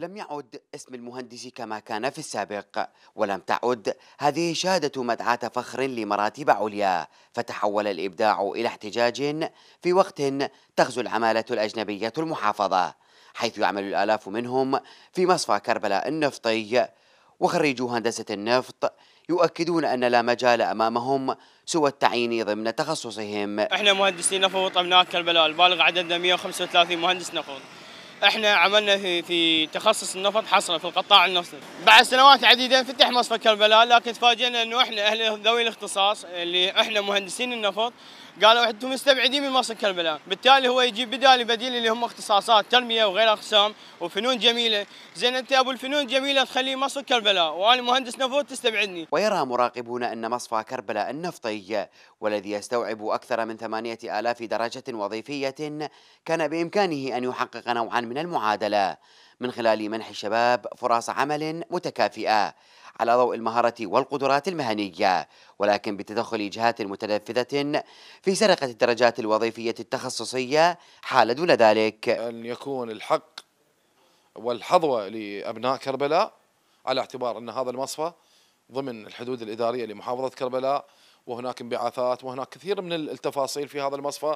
لم يعد اسم المهندس كما كان في السابق ولم تعد هذه شهادة مدعاة فخر لمراتب عليا فتحول الإبداع إلى احتجاج في وقت تغزو العمالة الأجنبية المحافظة حيث يعمل الآلاف منهم في مصفى كربلاء النفطي وخريجو هندسة النفط يؤكدون أن لا مجال أمامهم سوى التعيين ضمن تخصصهم احنا مهندسين نفط أبناء كربلاء البالغ عددنا 135 مهندس نفط احنا عملنا في, في تخصص النفط حصرا في القطاع النفطي. بعد سنوات عديده فتح مصفى كربلاء لكن تفاجئنا انه احنا اهل ذوي الاختصاص اللي احنا مهندسين النفط قالوا انتم مستبعدين من مصر كربلاء، بالتالي هو يجيب بدالي بديل اللي هم اختصاصات تنميه وغير اقسام وفنون جميله، زين انت ابو الفنون جميله تخليه مصر كربلاء وانا مهندس نفط تستبعدني. ويرى مراقبون ان مصفى كربلاء النفطي والذي يستوعب اكثر من 8000 درجه وظيفيه كان بامكانه ان يحقق نوعا من المعادلة من خلال منح الشباب فرص عمل متكافئة على ضوء المهارة والقدرات المهنية ولكن بتدخل جهات متنفذة في سرقة الدرجات الوظيفية التخصصية حال دون ذلك أن يكون الحق والحظوة لأبناء كربلاء على اعتبار أن هذا المصفى ضمن الحدود الإدارية لمحافظة كربلاء وهناك انبعاثات وهناك كثير من التفاصيل في هذا المصفى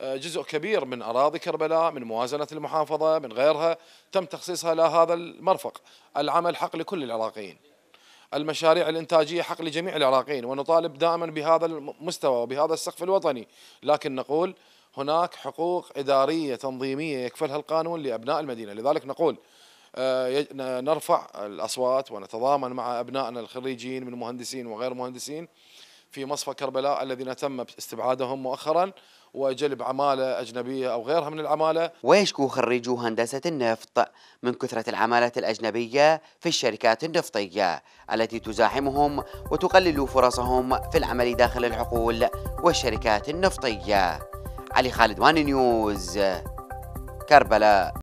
آه، جزء كبير من أراضي كربلاء من موازنة المحافظة من غيرها تم تخصيصها لهذا المرفق العمل حق لكل العراقيين المشاريع الإنتاجية حق لجميع العراقيين ونطالب دائما بهذا المستوى وبهذا السقف الوطني لكن نقول هناك حقوق إدارية تنظيمية يكفلها القانون لأبناء المدينة لذلك نقول آه، نرفع الأصوات ونتضامن مع أبنائنا الخريجين من مهندسين وغير مهندسين في مصفى كربلاء الذين تم استبعادهم مؤخرا وجلب عمالة أجنبية أو غيرها من العمالة ويشكو خريجو هندسة النفط من كثرة العمالة الأجنبية في الشركات النفطية التي تزاحمهم وتقلل فرصهم في العمل داخل الحقول والشركات النفطية علي خالد وان نيوز كربلاء